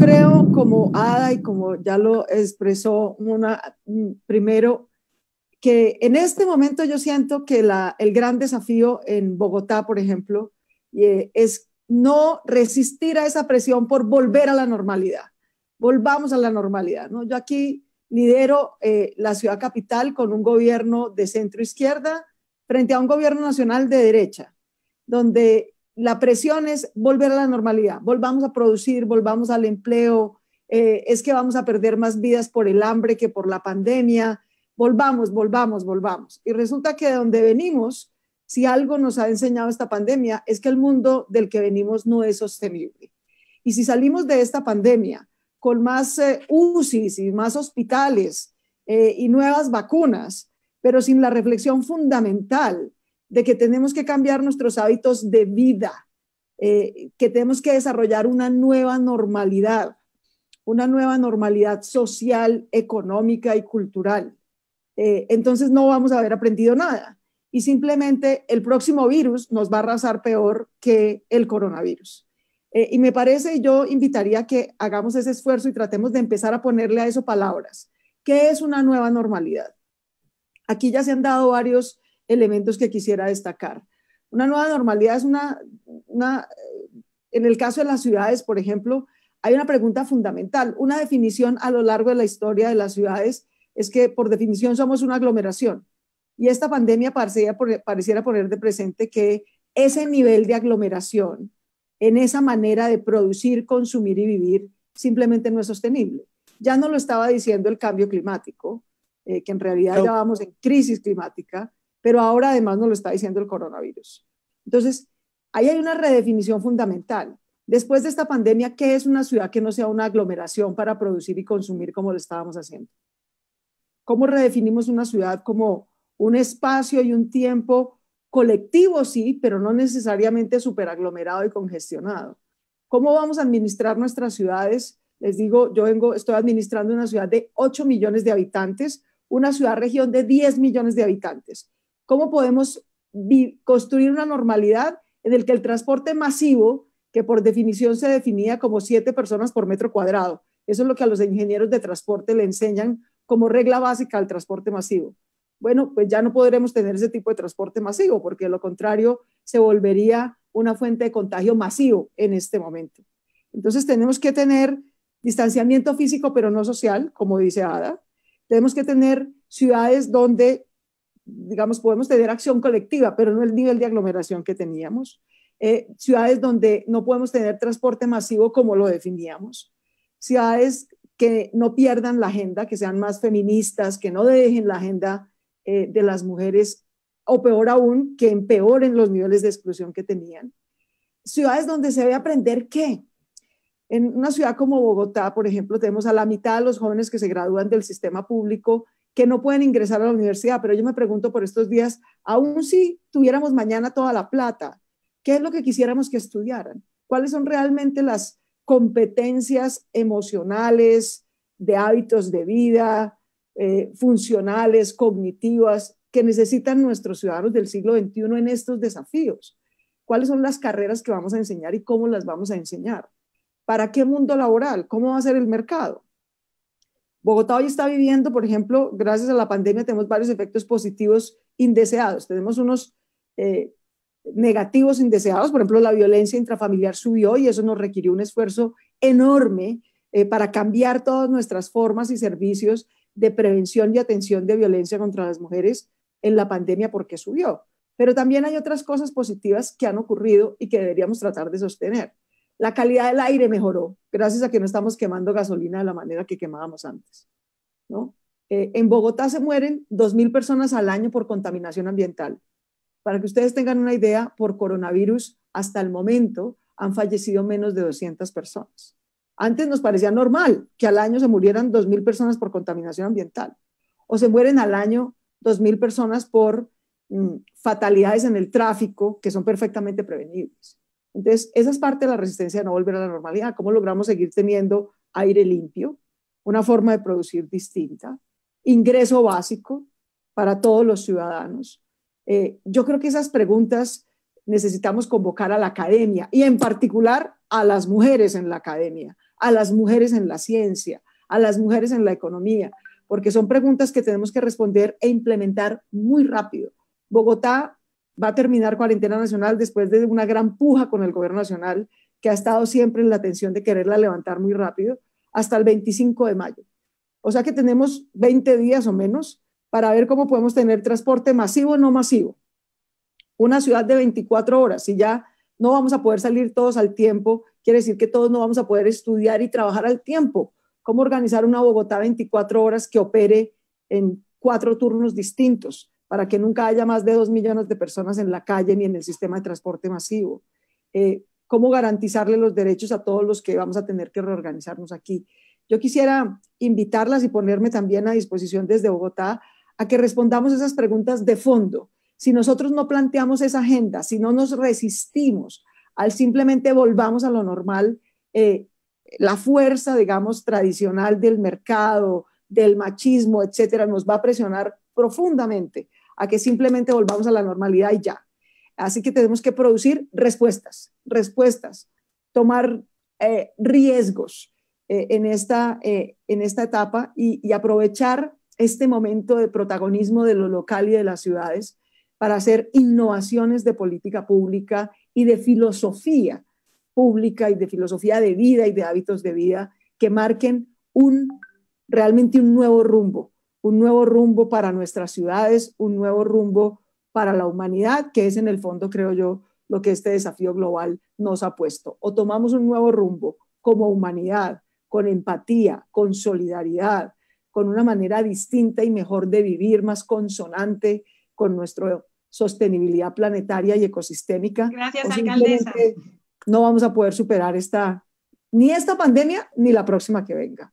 creo como Ada y como ya lo expresó una mm, primero, que en este momento yo siento que la, el gran desafío en Bogotá, por ejemplo, eh, es no resistir a esa presión por volver a la normalidad. Volvamos a la normalidad, ¿no? Yo aquí lidero eh, la ciudad capital con un gobierno de centro izquierda frente a un gobierno nacional de derecha, donde la presión es volver a la normalidad, volvamos a producir, volvamos al empleo, eh, es que vamos a perder más vidas por el hambre que por la pandemia, volvamos, volvamos, volvamos. Y resulta que de donde venimos, si algo nos ha enseñado esta pandemia, es que el mundo del que venimos no es sostenible. Y si salimos de esta pandemia con más eh, UCIs y más hospitales eh, y nuevas vacunas, pero sin la reflexión fundamental de que tenemos que cambiar nuestros hábitos de vida, eh, que tenemos que desarrollar una nueva normalidad, una nueva normalidad social, económica y cultural. Eh, entonces no vamos a haber aprendido nada y simplemente el próximo virus nos va a arrasar peor que el coronavirus. Eh, y me parece, yo invitaría que hagamos ese esfuerzo y tratemos de empezar a ponerle a eso palabras. ¿Qué es una nueva normalidad? Aquí ya se han dado varios elementos que quisiera destacar. Una nueva normalidad es una, en el caso de las ciudades, por ejemplo, hay una pregunta fundamental. Una definición a lo largo de la historia de las ciudades es que por definición somos una aglomeración. Y esta pandemia pareciera, pareciera poner de presente que ese nivel de aglomeración, en esa manera de producir, consumir y vivir, simplemente no es sostenible. Ya no lo estaba diciendo el cambio climático, eh, que en realidad estábamos ya vamos en crisis climática, pero ahora además nos lo está diciendo el coronavirus. Entonces, ahí hay una redefinición fundamental. Después de esta pandemia, ¿qué es una ciudad que no sea una aglomeración para producir y consumir como lo estábamos haciendo? ¿Cómo redefinimos una ciudad como un espacio y un tiempo colectivo, sí, pero no necesariamente superaglomerado y congestionado? ¿Cómo vamos a administrar nuestras ciudades? Les digo, yo vengo, estoy administrando una ciudad de 8 millones de habitantes, una ciudad región de 10 millones de habitantes. ¿Cómo podemos construir una normalidad en el que el transporte masivo, que por definición se definía como siete personas por metro cuadrado, eso es lo que a los ingenieros de transporte le enseñan como regla básica al transporte masivo. Bueno, pues ya no podremos tener ese tipo de transporte masivo, porque de lo contrario se volvería una fuente de contagio masivo en este momento. Entonces tenemos que tener distanciamiento físico, pero no social, como dice Ada. Tenemos que tener ciudades donde digamos, podemos tener acción colectiva, pero no el nivel de aglomeración que teníamos. Eh, ciudades donde no podemos tener transporte masivo como lo definíamos. Ciudades que no pierdan la agenda, que sean más feministas, que no dejen la agenda eh, de las mujeres, o peor aún, que empeoren los niveles de exclusión que tenían. Ciudades donde se debe aprender qué. En una ciudad como Bogotá, por ejemplo, tenemos a la mitad de los jóvenes que se gradúan del sistema público que no pueden ingresar a la universidad, pero yo me pregunto por estos días, aun si tuviéramos mañana toda la plata, ¿qué es lo que quisiéramos que estudiaran? ¿Cuáles son realmente las competencias emocionales, de hábitos de vida, eh, funcionales, cognitivas, que necesitan nuestros ciudadanos del siglo XXI en estos desafíos? ¿Cuáles son las carreras que vamos a enseñar y cómo las vamos a enseñar? ¿Para qué mundo laboral? ¿Cómo va a ser el mercado? Bogotá hoy está viviendo, por ejemplo, gracias a la pandemia tenemos varios efectos positivos indeseados. Tenemos unos eh, negativos indeseados, por ejemplo, la violencia intrafamiliar subió y eso nos requirió un esfuerzo enorme eh, para cambiar todas nuestras formas y servicios de prevención y atención de violencia contra las mujeres en la pandemia porque subió. Pero también hay otras cosas positivas que han ocurrido y que deberíamos tratar de sostener. La calidad del aire mejoró, gracias a que no estamos quemando gasolina de la manera que quemábamos antes. ¿no? Eh, en Bogotá se mueren 2.000 personas al año por contaminación ambiental. Para que ustedes tengan una idea, por coronavirus, hasta el momento han fallecido menos de 200 personas. Antes nos parecía normal que al año se murieran 2.000 personas por contaminación ambiental o se mueren al año 2.000 personas por mm, fatalidades en el tráfico que son perfectamente prevenibles. Entonces, esa es parte de la resistencia a no volver a la normalidad. ¿Cómo logramos seguir teniendo aire limpio, una forma de producir distinta, ingreso básico para todos los ciudadanos? Eh, yo creo que esas preguntas necesitamos convocar a la academia y en particular a las mujeres en la academia, a las mujeres en la ciencia, a las mujeres en la economía, porque son preguntas que tenemos que responder e implementar muy rápido. Bogotá va a terminar cuarentena nacional después de una gran puja con el gobierno nacional que ha estado siempre en la atención de quererla levantar muy rápido hasta el 25 de mayo. O sea que tenemos 20 días o menos para ver cómo podemos tener transporte masivo o no masivo. Una ciudad de 24 horas, si ya no vamos a poder salir todos al tiempo, quiere decir que todos no vamos a poder estudiar y trabajar al tiempo. ¿Cómo organizar una Bogotá 24 horas que opere en cuatro turnos distintos? para que nunca haya más de dos millones de personas en la calle ni en el sistema de transporte masivo. Eh, ¿Cómo garantizarle los derechos a todos los que vamos a tener que reorganizarnos aquí? Yo quisiera invitarlas y ponerme también a disposición desde Bogotá a que respondamos esas preguntas de fondo. Si nosotros no planteamos esa agenda, si no nos resistimos al simplemente volvamos a lo normal, eh, la fuerza, digamos, tradicional del mercado, del machismo, etcétera, nos va a presionar profundamente a que simplemente volvamos a la normalidad y ya. Así que tenemos que producir respuestas, respuestas, tomar eh, riesgos eh, en, esta, eh, en esta etapa y, aprovechar este momento de protagonismo de lo local y de las ciudades para hacer innovaciones de política pública y de filosofía pública y de filosofía de vida y de hábitos de vida que marquen un realmente un nuevo rumbo un nuevo rumbo para nuestras ciudades, un nuevo rumbo para la humanidad, que es en el fondo, creo yo, lo que este desafío global nos ha puesto. O tomamos un nuevo rumbo como humanidad, con empatía, con solidaridad, con una manera distinta y mejor de vivir, más consonante con nuestra sostenibilidad planetaria y ecosistémica. Gracias, alcaldesa. No vamos a poder superar esta, ni esta pandemia, ni la próxima que venga.